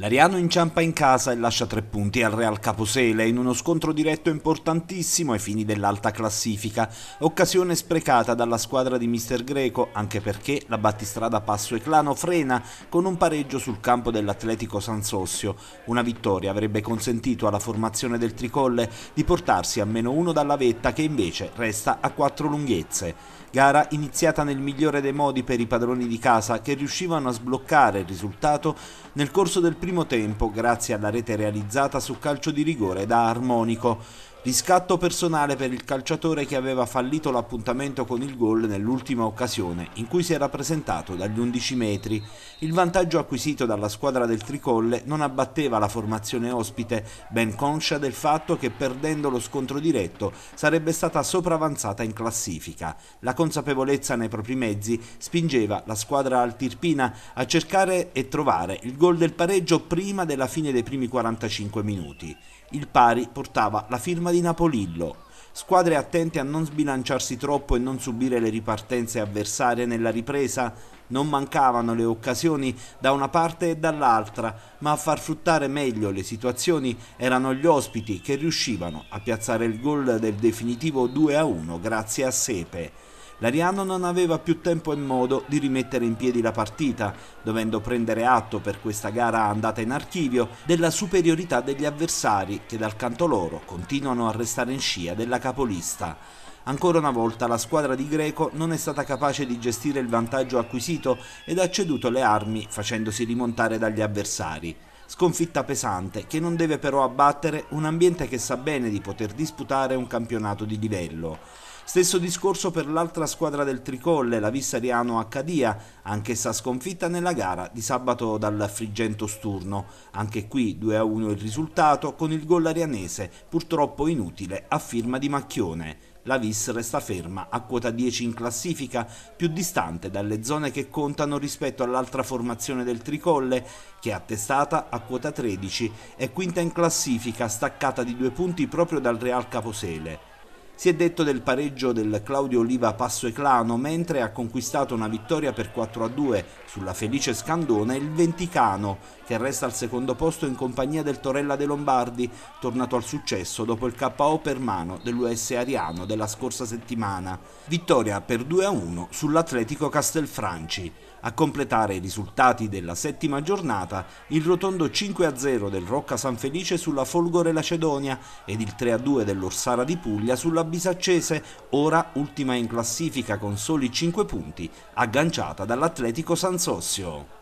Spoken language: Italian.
L'Ariano inciampa in casa e lascia tre punti al Real Caposele in uno scontro diretto importantissimo ai fini dell'alta classifica, occasione sprecata dalla squadra di Mister Greco anche perché la battistrada Passo Eclano frena con un pareggio sul campo dell'Atletico Sansossio. Una vittoria avrebbe consentito alla formazione del Tricolle di portarsi a meno uno dalla vetta che invece resta a quattro lunghezze. Gara iniziata nel migliore dei modi per i padroni di casa che riuscivano a sbloccare il risultato nel corso del primo primo tempo grazie alla rete realizzata su calcio di rigore da Armonico. Riscatto personale per il calciatore che aveva fallito l'appuntamento con il gol nell'ultima occasione, in cui si era presentato dagli 11 metri. Il vantaggio acquisito dalla squadra del tricolle non abbatteva la formazione ospite, ben conscia del fatto che perdendo lo scontro diretto sarebbe stata sopravanzata in classifica. La consapevolezza nei propri mezzi spingeva la squadra altirpina a cercare e trovare il gol del pareggio prima della fine dei primi 45 minuti. Il pari portava la firma programma di Napolillo. Squadre attente a non sbilanciarsi troppo e non subire le ripartenze avversarie nella ripresa, non mancavano le occasioni da una parte e dall'altra, ma a far fruttare meglio le situazioni erano gli ospiti che riuscivano a piazzare il gol del definitivo 2-1 grazie a Sepe. L'Ariano non aveva più tempo e modo di rimettere in piedi la partita, dovendo prendere atto per questa gara andata in archivio della superiorità degli avversari che dal canto loro continuano a restare in scia della capolista. Ancora una volta la squadra di Greco non è stata capace di gestire il vantaggio acquisito ed ha ceduto le armi facendosi rimontare dagli avversari. Sconfitta pesante che non deve però abbattere un ambiente che sa bene di poter disputare un campionato di livello. Stesso discorso per l'altra squadra del tricolle, la Vissariano Accadia, anch'essa sconfitta nella gara di sabato dal Frigento Sturno. Anche qui 2-1 il risultato con il gol arianese, purtroppo inutile, a firma di Macchione. La Viss resta ferma a quota 10 in classifica, più distante dalle zone che contano rispetto all'altra formazione del Tricolle, che è attestata a quota 13 e quinta in classifica, staccata di due punti proprio dal Real Caposele. Si è detto del pareggio del Claudio Oliva Passo Eclano, mentre ha conquistato una vittoria per 4 a 2 sulla felice Scandone il Venticano, che resta al secondo posto in compagnia del Torella De Lombardi, tornato al successo dopo il KO per mano dell'US Ariano della scorsa settimana. Vittoria per 2 a 1 sull'Atletico Castelfranci. A completare i risultati della settima giornata, il rotondo 5 a 0 del Rocca San Felice sulla Folgore Lacedonia ed il 3 a 2 dell'Orsara di Puglia sulla bisaccese, ora ultima in classifica con soli 5 punti, agganciata dall'Atletico Sansossio.